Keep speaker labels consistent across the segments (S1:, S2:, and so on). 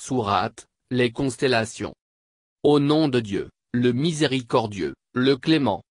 S1: Sourate, les constellations. Au nom de Dieu, le miséricordieux, le clément.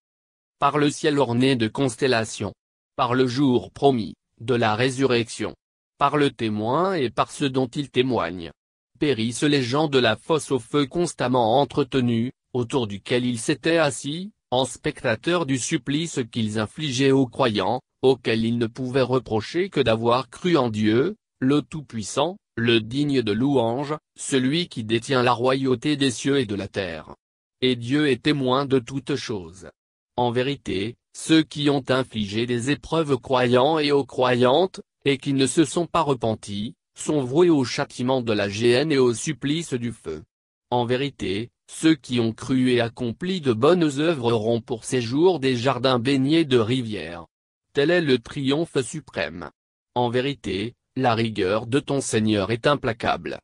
S1: Par le ciel orné de constellations. Par le jour promis, de la résurrection. Par le témoin et par ce dont il témoigne. Périssent les gens de la fosse au feu constamment entretenu autour duquel ils s'étaient assis, en spectateurs du supplice qu'ils infligeaient aux croyants, auxquels ils ne pouvaient reprocher que d'avoir cru en Dieu, le Tout-Puissant, le digne de louange, celui qui détient la royauté des cieux et de la terre. Et Dieu est témoin de toutes choses. En vérité, ceux qui ont infligé des épreuves aux croyants et aux croyantes, et qui ne se sont pas repentis, sont voués au châtiment de la géhenne et au supplice du feu. En vérité, ceux qui ont cru et accompli de bonnes œuvres auront pour séjour des jardins baignés de rivières. Tel est le triomphe suprême. En vérité, la rigueur de ton Seigneur est implacable.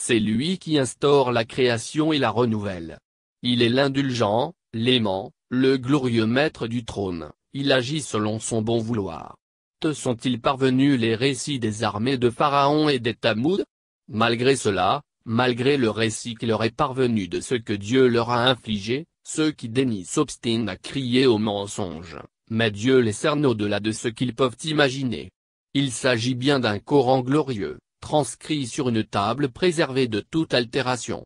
S1: C'est lui qui instaure la création et la renouvelle. Il est l'indulgent, l'aimant, le glorieux maître du trône, il agit selon son bon vouloir. Te sont-ils parvenus les récits des armées de Pharaon et des Tamouds Malgré cela, malgré le récit qui leur est parvenu de ce que Dieu leur a infligé, ceux qui dénient s'obstinent à crier au mensonge, mais Dieu les cerne au-delà de ce qu'ils peuvent imaginer. Il s'agit bien d'un Coran glorieux, transcrit sur une table préservée de toute
S2: altération.